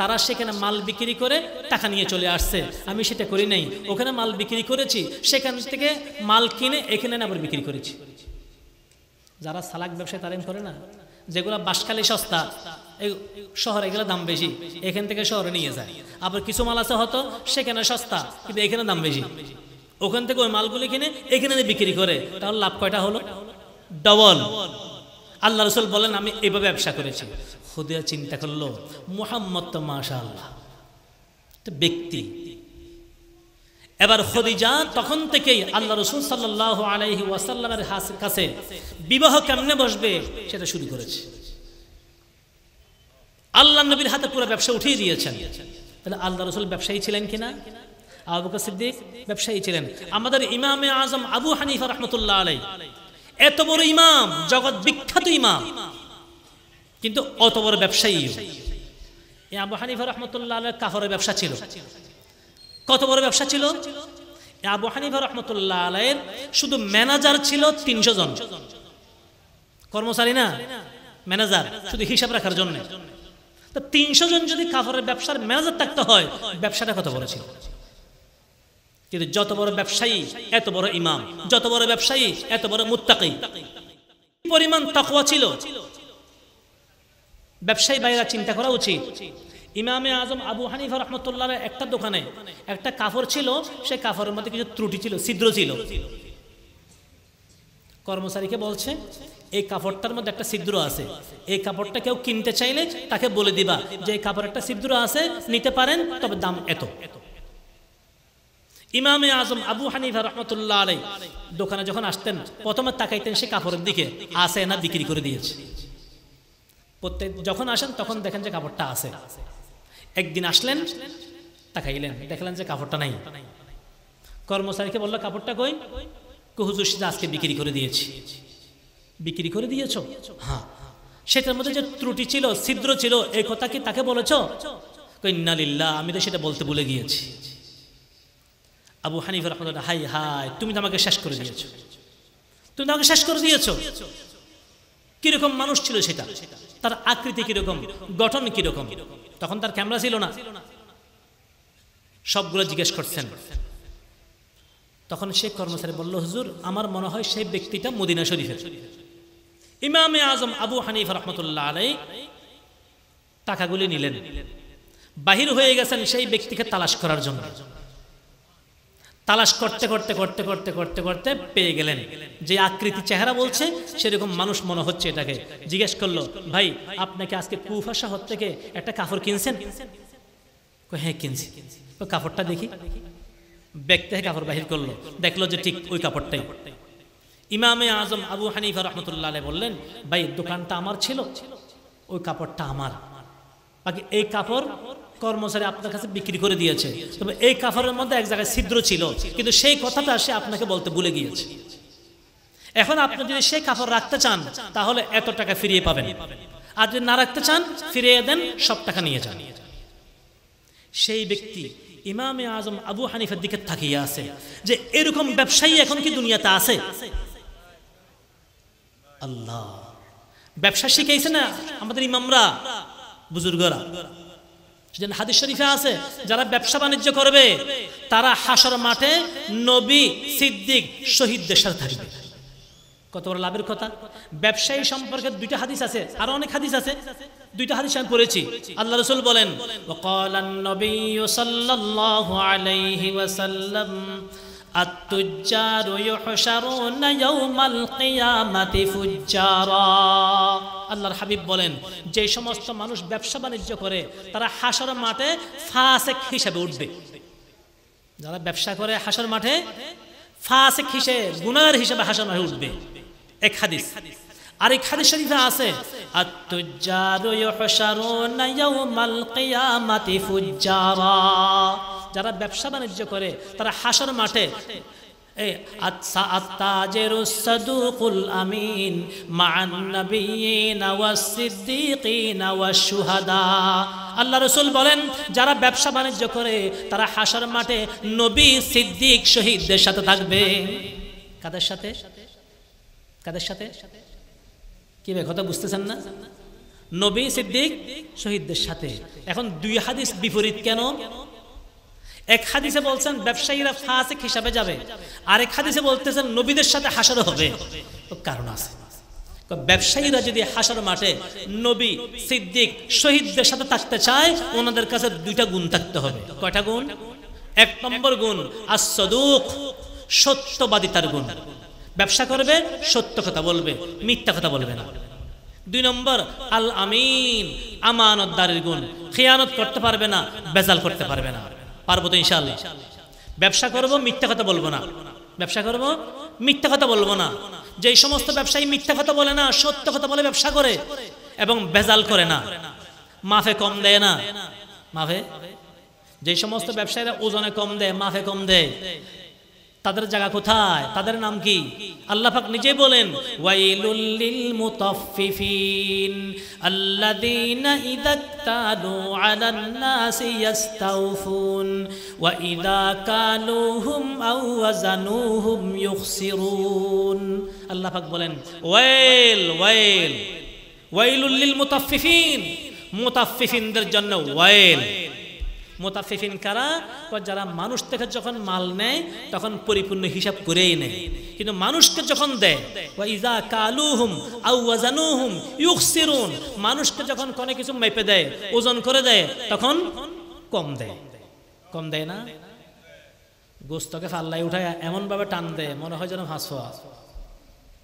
তারা সেখানে মাল বিক্রি করে টাকা নিয়ে চলে আসছে আমি সেটা করি নাই ওখানে মাল বিক্রি করেছি সেখান থেকে মাল কিনে এখানে আবার বিক্রি করেছি যারা সালাক ব্যবসায় তারিম করে না যেগুলো বাসকালে সস্তা এই শহরে এগুলো দাম বেশি এখান থেকে শহরে নিয়ে যায় আবার কিছু মাল আছে হয়তো সেখানে সস্তা কিন্তু এখানে দাম বেশি ওখান থেকে ওই মালগুলি কিনে এখানে বিক্রি করে তাহলে লাভ কয়টা হলো ডবল আল্লাহ রসুল বলেন আমি এইভাবে ব্যবসা করেছি হুদিয়া চিন্তা করলো মোহাম্মদ তো মাশা আল্লাহ ব্যক্তি এবার খদিজা তখন থেকেই আল্লাহ রসুল সাল্লাহ আলাইহি ওয়াসাল্লামের কাছে বিবাহ কেমনে বসবে সেটা শুরু করেছে আল্লাহ নবীর হাতে পুরো ব্যবসা উঠিয়ে দিয়েছেন তাহলে আল্লাহ রসুল ব্যবসায়ী ছিলেন কিনা আবু বকর সিদ্দিক ব্যবসায়ী ছিলেন আমাদের ইমামে আজম আবু হানিফা রহমতুল্লাহ আলাই এত বড় ইমাম জগৎ বিখ্যাত ইমাম কিন্তু অত বড় ব্যবসায়ী এই আবু হানিফা রহমতুল্লাহ আলের কাহরের ব্যবসা ছিল কত বড় ব্যবসা ছিল আবু হানিফা রহমতুল্লাহ আলাইয়ের শুধু ম্যানেজার ছিল তিনশো জন কর্মচারী না ম্যানেজার শুধু হিসাব রাখার জন্য তো তিনশো জন যদি কাপড়ের ব্যবসার ম্যানেজার থাকতে হয় ব্যবসাটা কত বড় ছিল কিন্তু যত বড় ব্যবসায়ী এত বড় ইমাম যত বড় ব্যবসায়ী এত বড় মুত্তাকি পরিমাণ তাকুয়া ছিল ব্যবসায়ী ভাইরা চিন্তা করা উচিত ইমামে আজম আবু হানিফ রহমতুল্লাহ একটা দোকানে একটা কাপড় ছিল সেই কাপড়ের মধ্যে কিছু ত্রুটি ছিল ছিদ্র ছিল কর্মচারীকে বলছে এই কাপড়টার মধ্যে একটা ছিদ্র আছে এই কাপড়টা কেউ কিনতে চাইলে তাকে বলে দিবা যে এই কাপড় একটা ছিদ্র আছে নিতে পারেন তবে দাম এত এত ইমামে আজম আবু হানিফা রহমতুল্লাহ আলাই দোকানে যখন আসতেন প্রথমে তাকাইতেন সে কাপড়ের দিকে আসে না বিক্রি করে দিয়েছে প্রত্যেক যখন আসেন তখন দেখেন যে কাপড়টা আছে একদিন আসলেন তাকাইলেন দেখলেন যে কাপড়টা নাই কর্মচারীকে বললো কাপড়টা কই কুহুজুর আজকে বিক্রি করে দিয়েছি বিক্রি করে দিয়েছ হ্যাঁ সেটার মধ্যে যে ত্রুটি ছিল ছিদ্র ছিল এই কথা কি তাকে বলেছ কন্যালিল্লা আমি তো সেটা বলতে ভুলে গিয়েছি আবু হানিফ রহমতুল্লাহ হাই হাই তুমি তো আমাকে শেষ করে দিয়েছ তুমি আমাকে শেষ করে দিয়েছ কিরকম মানুষ ছিল সেটা তার আকৃতি কিরকম গঠন কিরকম তখন তার ক্যামেরা ছিল না সবগুলো জিজ্ঞেস করছেন তখন সে কর্মচারী বলল হুজুর আমার মনে হয় সেই ব্যক্তিটা মদিনা শরীফের ইমামে আজম আবু হানিফ রহমতুল্লাহ আলাই টাকাগুলি নিলেন বাহির হয়ে গেছেন সেই ব্যক্তিকে তালাশ করার জন্য তালাশ করতে করতে করতে করতে করতে করতে পেয়ে গেলেন যে আকৃতি চেহারা বলছে সেরকম মানুষ মনে হচ্ছে এটাকে জিজ্ঞেস করলো ভাই আপনাকে আজকে কুফা শহর থেকে একটা কাপড় কিনছেন হ্যাঁ কিনছি কাপড়টা দেখি ব্যক্তি কাপড় বাহির করলো দেখলো যে ঠিক ওই কাপড়টাই ইমামে আজম আবু হানিফা রহমতুল্লাহ বললেন ভাই দোকানটা আমার ছিল ওই কাপড়টা আমার বাকি এই কাপড় কর্মচারী আপনার কাছে বিক্রি করে দিয়েছে তবে এই কাফারের মধ্যে এক জায়গায় ছিদ্র ছিল কিন্তু সেই কথাটা সে আপনাকে বলতে ভুলে গিয়েছে এখন আপনি যদি সেই কাপড় রাখতে চান তাহলে এত টাকা ফিরিয়ে পাবেন আর যদি না রাখতে চান ফিরিয়ে দেন সব টাকা নিয়ে যান সেই ব্যক্তি ইমামে আজম আবু হানিফের দিকে থাকিয়ে আছে যে এরকম ব্যবসায়ী এখন কি দুনিয়াতে আছে আল্লাহ ব্যবসা শিখেছে না আমাদের ইমামরা বুজুর্গরা যেন হাদিস শরীফে আছে যারা ব্যবসা বাণিজ্য করবে তারা হাসর মাঠে নবী সিদ্দিক শহীদদের সাথে থাকবে কত বড় লাভের কথা ব্যবসায়ী সম্পর্কে দুইটা হাদিস আছে আরো অনেক হাদিস আছে দুইটা হাদিস আমি পড়েছি আল্লাহ রসুল বলেন আন নবী সাল্লাল্লাহু আলাইহি ওয়াসাল্লাম আত-তুজ্জারু ইউহশারুনা ইয়াউমাল কিয়ামাতি ফুজ্জারা আল্লাহর হাবিব বলেন যে সমস্ত মানুষ ব্যবসা বাণিজ্য করে তারা হাসর মাঠে ফাঁসেক হিসাবে উঠবে যারা ব্যবসা করে হাসর মাঠে ফাঁসেক হিসেবে গুনার হিসেবে হাসর মাঠে উঠবে এক হাদিস আর এক হাদিস শরীফে আছে যারা ব্যবসা বাণিজ্য করে তারা হাসর মাঠে আচ্ছা আত্তাজেরু আমিন মান আল্লাহ রসুল বলেন যারা ব্যবসা বাণিজ্য করে তারা হাসার মাঠে নবী সিদ্দিক শহীদদের সাথে থাকবে কাদের সাথে কাদের সাথে কি ভাই কথা বুঝতেছেন না নবী সিদ্দিক শহীদদের সাথে এখন দুই হাদিস বিপরীত কেন এক হাদিসে বলছেন ব্যবসায়ীরা ফাঁসেক হিসাবে যাবে আর এক হাদিসে বলতেছেন নবীদের সাথে হাসারও হবে কারণ আছে ব্যবসায়ীরা যদি হাসার মাঠে নবী সিদ্দিক শহীদদের সাথে থাকতে চায় ওনাদের কাছে দুইটা গুণ থাকতে হবে কয়টা গুণ এক নম্বর গুণ সত্যবাদী সত্যবাদিতার গুণ ব্যবসা করবে সত্য কথা বলবে মিথ্যা কথা বলবে না দুই নম্বর আল আমিন আমানতদারের গুণ খেয়ানত করতে পারবে না বেজাল করতে পারবে না পারবো তো ইনশাআল্লাহ ব্যবসা করব মিথ্যা কথা বলবো না ব্যবসা করব মিথ্যা কথা বলবো না যে সমস্ত ব্যবসায়ী মিথ্যা কথা বলে না সত্য কথা বলে ব্যবসা করে এবং বেজাল করে না মাফে কম দেয় না মাফে যে সমস্ত ব্যবসায়ীরা ওজনে কম দেয় মাফে কম দেয় তাদের জায়গা কোথায় তাদের নাম কি আল্লাহ পাক নিজে বলেন ওয়াইলুল লিল মুতাফফিফিন আল্লাযীনা ইদাক্তালু আলান নাসি ইস্তাউফুন ওয়া ইযা কালুহুম আও ওয়াজানুহুম ইউখসিরুন আল্লাহ পাক বলেন ওয়াইল ওয়াইল ওয়াইলুল লিল মুতাফফিফিন মুতাফফিফিনদের জন্য ওয়াইল মোতাফিফিন কারা যারা মানুষ থেকে যখন মাল নেয় তখন পরিপূর্ণ হিসাব করেই নেয় কিন্তু মানুষকে যখন দেয় মানুষকে যখন কোনো কিছু মেপে দেয় ওজন করে দেয় তখন কম দেয় কম দেয় না গোস্তকে ফাল্লাই উঠায় এমনভাবে টান দেয় মনে হয় যেন হাঁস হওয়া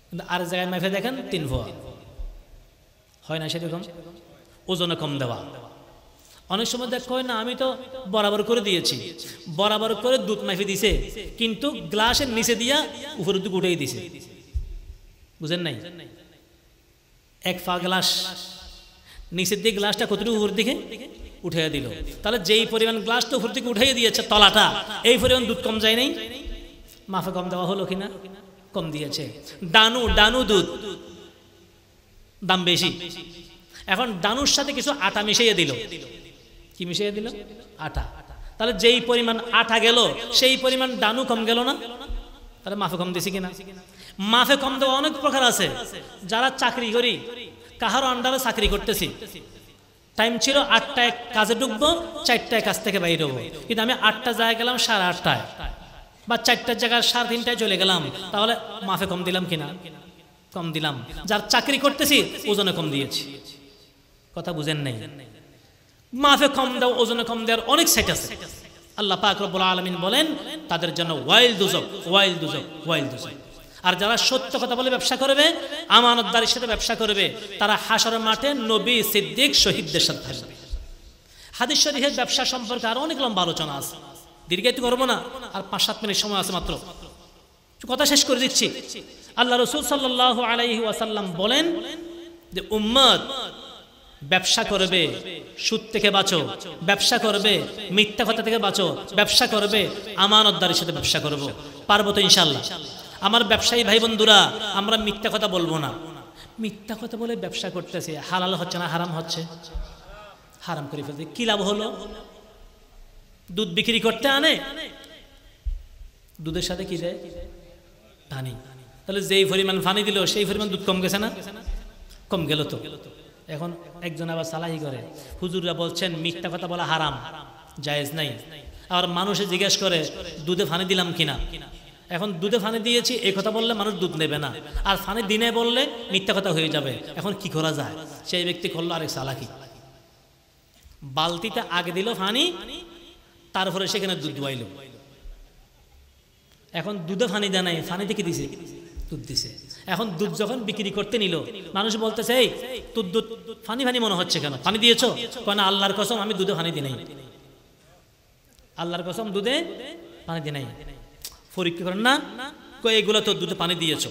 কিন্তু আর জায়গায় মেপে দেখেন তিন ভোয়া হয় না সেরকম ওজনে কম দেওয়া অনেক সময় দেখো না আমি তো বরাবর করে দিয়েছি বরাবর করে দুধ মাফি দিছে কিন্তু গ্লাসের নিচে দিয়া উপরে দুধ উঠেই দিছে বুঝেন নাই এক ফা গ্লাস নিচের দিয়ে গ্লাসটা কতটুকু উপর দিকে উঠে দিল তাহলে যেই পরিমাণ গ্লাস তো উপর দিকে উঠাইয়া দিয়েছে তলাটা এই পরিমাণ দুধ কম যায় নাই মাফে কম দেওয়া হলো কিনা কম দিয়েছে ডানু ডানু দুধ দাম বেশি এখন ডানুর সাথে কিছু আটা মিশিয়ে দিল কি মিশিয়ে দিল আটা তাহলে যেই পরিমাণ আটা গেল সেই পরিমাণ ডানু কম গেল না তাহলে মাফে কম দিছি কিনা মাফে কম দেওয়া অনেক প্রকার আছে যারা চাকরি করি কাহার আন্ডারে চাকরি করতেছি টাইম ছিল আটটায় কাজে ঢুকবো চারটায় কাজ থেকে বাইরে হবো কিন্তু আমি আটটা জায়গায় গেলাম সাড়ে আটটায় বা চারটার জায়গায় সাড়ে তিনটায় চলে গেলাম তাহলে মাফে কম দিলাম কিনা কম দিলাম যার চাকরি করতেছি ওজনে কম দিয়েছি কথা বুঝেন নাই মাফে কম দাও ওজনে কম দেওয়ার অনেক সেট আছে আল্লাহ পাক রব্বুল আলমিন বলেন তাদের জন্য ওয়াইল দুজক ওয়াইল দুজক ওয়াইল দুজক আর যারা সত্য কথা বলে ব্যবসা করবে আমানতদারের সাথে ব্যবসা করবে তারা হাসর মাঠে নবী সিদ্দিক শহীদদের সাথে থাকবে হাদিস শরীফের ব্যবসা সম্পর্কে আরো অনেক লম্বা আলোচনা আছে দীর্ঘায়িত করবো না আর পাঁচ সাত মিনিট সময় আছে মাত্র কথা শেষ করে দিচ্ছি আল্লাহ রসুল সাল্লাহ আলাইহি ওয়াসাল্লাম বলেন যে উম্মদ ব্যবসা করবে সুদ থেকে বাঁচো ব্যবসা করবে মিথ্যা কথা থেকে বাঁচো ব্যবসা করবে আমানতদারির সাথে ব্যবসা করব পারবো তো ইনশাল্লাহ আমার ব্যবসায়ী ভাই বন্ধুরা আমরা মিথ্যা কথা বলবো না মিথ্যা কথা বলে ব্যবসা করতেছে হালাল হচ্ছে না হারাম হচ্ছে হারাম করে ফেলতে কি লাভ হলো দুধ বিক্রি করতে আনে দুধের সাথে কি দেয় পানি তাহলে যেই পরিমাণ পানি দিল সেই পরিমাণ দুধ কম গেছে না কম গেল তো এখন একজন আবার সালাহি করে হুজুরা বলছেন মিথ্যা কথা বলা হারাম জায়েজ নাই আর মানুষে জিজ্ঞেস করে দুধে ফানি দিলাম কিনা এখন দুধে ফানি দিয়েছি এই কথা বললে মানুষ দুধ নেবে না আর ফানি দিনে বললে মিথ্যা কথা হয়ে যাবে এখন কি করা যায় সেই ব্যক্তি করলো আরেক সালাকি বালতিতে আগে দিল ফানি তারপরে সেখানে দুধ দুয়াইল এখন দুধে ফানি দেয় নাই ফানিতে কি দিছে দুধ দিছে এখন দুধ যখন বিক্রি করতে নিল মানুষ বলতেছে এই তোর দুধ ফানি ফানি মনে হচ্ছে কেন ফানি দিয়েছ কেন আল্লাহর কসম আমি দুধে ফানি দিই নাই আল্লাহর কসম দুধে ফানি দিই নাই পরীক্ষা করেন না এগুলো তো দুধে পানি দিয়েছ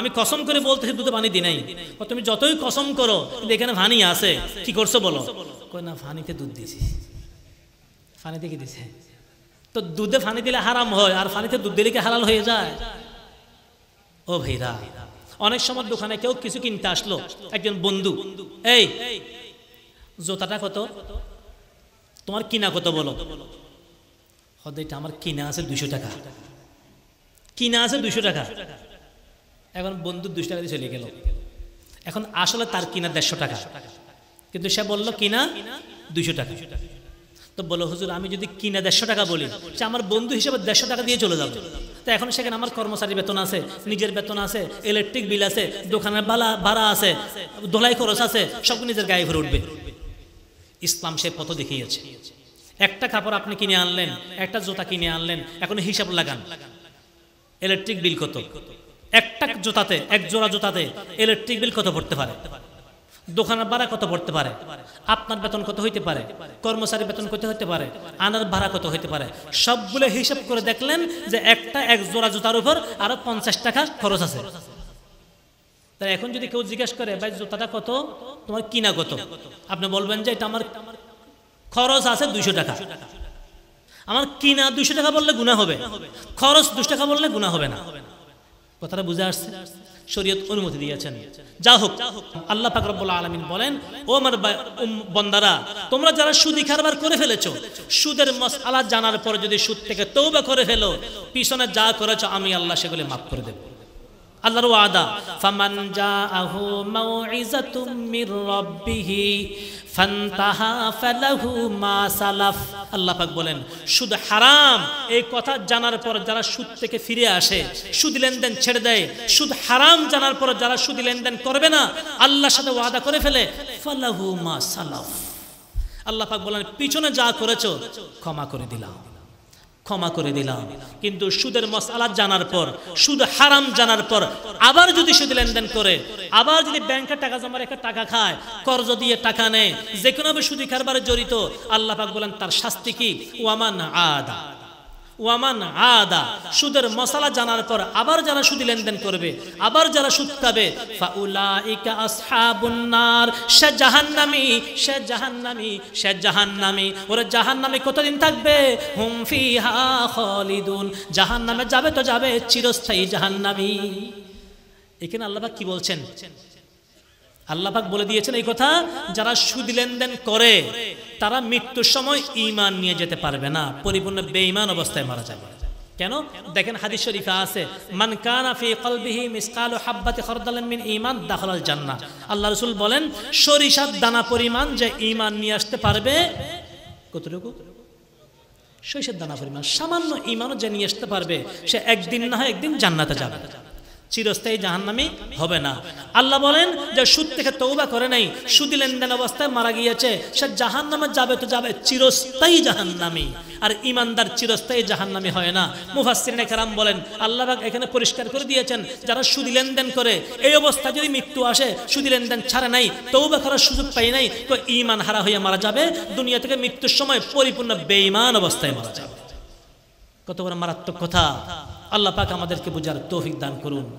আমি কসম করে বলতেছি দুধে পানি দিই নাই তুমি যতই কসম করো এখানে ভানি আছে কি করছো বলো কয় না ফানিতে দুধ দিছি ফানিতে কি দিছে তো দুধে ফানি দিলে হারাম হয় আর ফানিতে দুধ দিলে কি হালাল হয়ে যায় ও ভাইরা অনেক সময় দোকানে কেউ কিছু কিনতে আসলো একজন বন্ধু এই জোতাটা কত তোমার কিনা কত বলো এটা আমার কিনা আছে দুশো টাকা কিনা আছে দুশো টাকা এখন বন্ধু দুশো টাকা দিয়ে চলে গেল এখন আসলে তার কিনা দেড়শো টাকা কিন্তু সে বললো কিনা দুশো টাকা তো বলো হুজুর আমি যদি কিনে দেড়শো টাকা বলি সে আমার বন্ধু হিসেবে দেড়শো টাকা দিয়ে চলে যাবে তো এখন সেখানে আমার কর্মচারী বেতন আছে নিজের বেতন আছে ইলেকট্রিক বিল আছে দোকানের বালা ভাড়া আছে দোলাই খরচ আছে সব নিজের গায়ে ভরে উঠবে ইসলাম সে পথ দেখিয়েছে একটা কাপড় আপনি কিনে আনলেন একটা জুতা কিনে আনলেন এখন হিসাব লাগান ইলেকট্রিক বিল কত একটা জোতাতে এক জোড়া জোতাতে ইলেকট্রিক বিল কত ভরতে পারে দোকানের ভাড়া কত পড়তে পারে আপনার বেতন কত হইতে পারে কর্মচারী বেতন কত হইতে পারে আনার ভাড়া কত হইতে পারে সবগুলো হিসাব করে দেখলেন যে একটা এক জোড়া জুতার উপর আরো পঞ্চাশ টাকা খরচ আছে তাই এখন যদি কেউ জিজ্ঞেস করে ভাই জুতাটা কত তোমার কিনা কত আপনি বলবেন যে এটা আমার খরচ আছে দুইশো টাকা আমার কিনা দুইশো টাকা বললে গুণা হবে খরচ দুশো টাকা বললে গুণা হবে না কথাটা বুঝে আসছে শরীয়ত অনুমতি দিয়েছেন যা হোক আল্লাহ ফাকরবুল আলমিন বলেন ও আমার বন্দারা তোমরা যারা সুদি কারবার করে ফেলেছ সুদের মশালা জানার পরে যদি সুদ থেকে তৌবা করে ফেলো পিছনে যা করেছ আমি আল্লাহ সেগুলি মাফ করে দেব আল্লাহর ওয়াদা ফামান জাআহু মাউইজাতুম মির রাব্বিহি বলেন সুদ হারাম এই কথা জানার পর যারা সুদ থেকে ফিরে আসে সুদ লেনদেন ছেড়ে দেয় সুদ হারাম জানার পর যারা সুদ লেনদেন করবে না আল্লাহর সাথে ওয়াদা করে ফেলে ফালাহু মা সালাফ আল্লাপাক বলেন পিছনে যা করেছো ক্ষমা করে দিলাম ক্ষমা করে দিলাম কিন্তু সুদের মশালা জানার পর সুদ হারাম জানার পর আবার যদি সুদ লেনদেন করে আবার যদি ব্যাংকে টাকা জমা রেখে টাকা খায় কর্জ দিয়ে টাকা নেয় যে কোনোভাবে সুদি কারবারে জড়িত আল্লাহ বলেন তার শাস্তি কি ওয়ামান আদা ওয়ামান আদা সুদের মশালা জানার পর আবার যারা সুদি লেনদেন করবে আবার যারা সুদ খাবে সে জাহান্নামি সে জাহান্নামি সে জাহান্নামি ওরা জাহান্নামে কতদিন থাকবে হুমফি হা খলিদুন জাহান্নামে যাবে তো যাবে চিরস্থায়ী জাহান্নামি এখানে আল্লাহবাক কি বলছেন আল্লাহবাক বলে দিয়েছেন এই কথা যারা সুদ লেনদেন করে তারা মৃত্যুর সময় ইমান নিয়ে যেতে পারবে না পরিপূর্ণ বেঈমান অবস্থায় মারা যাবে কেন দেখেন হাদিস শরীফা আছে মান কানা ফি কলবিহি মিসকাল হাব্বাতি খরদালান মিন ঈমান দাখালাল জান্নাহ আল্লাহ রাসূল বলেন সরিষার দানা পরিমাণ যে ঈমান নিয়ে আসতে পারবে কতটুকু সরিষার দানা পরিমাণ সামান্য ঈমানও যে নিয়ে আসতে পারবে সে একদিন না হয় একদিন জান্নাতে যাবে চিরস্থায়ী জাহান্নামি হবে না আল্লাহ বলেন যে সুদ থেকে তৌবা করে নাই সুদী লেনদেন অবস্থায় মারা গিয়েছে সে জাহান্নামে যাবে তো যাবে চিরস্থায়ী জাহান্নামি আর ইমানদার চিরস্থায়ী জাহান্নামি হয় না মুফাসিনে কেরাম বলেন আল্লাহবাক এখানে পরিষ্কার করে দিয়েছেন যারা সুদি লেনদেন করে এই অবস্থায় যদি মৃত্যু আসে সুদি লেনদেন ছাড়ে নাই তৌবা করার সুযোগ পাই নাই তো ইমান হারা হইয়া মারা যাবে দুনিয়া থেকে মৃত্যুর সময় পরিপূর্ণ বেঈমান অবস্থায় মারা যাবে কত বড় মারাত্মক কথা আল্লাহ পাক আমাদেরকে বোঝার তৌফিক দান করুন